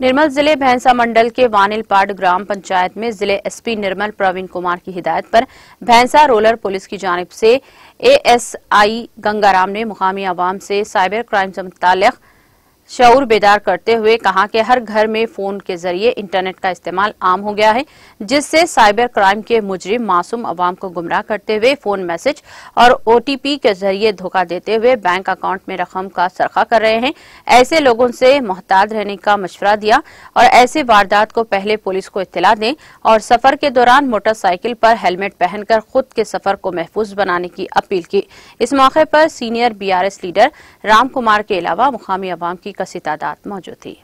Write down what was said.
निर्मल जिले भैंसा मंडल के वानिलपाट ग्राम पंचायत में जिले एसपी निर्मल प्रवीण कुमार की हिदायत पर भैंसा रोलर पुलिस की जानब से एएसआई गंगाराम ने मुकामी आवाम से साइबर क्राइम से मुतालिक शौर बेदार करते हुए कहा कि हर घर में फोन के जरिए इंटरनेट का इस्तेमाल आम हो गया है जिससे साइबर क्राइम के मुजरिम मासूम अवाम को गुमराह करते हुए फोन मैसेज और ओटीपी के जरिए धोखा देते हुए बैंक अकाउंट में रकम का सरखा कर रहे हैं ऐसे लोगों से मोहताद रहने का मशवरा दिया और ऐसे वारदात को पहले पुलिस को इतला दें और सफर के दौरान मोटरसाइकिल पर हेलमेट पहनकर खुद के सफर को महफूज बनाने की अपील की इस मौके पर सीनियर एस लीडर राम कुमार के अलावा मुकामी अवाम की का सितादात मौजूद थी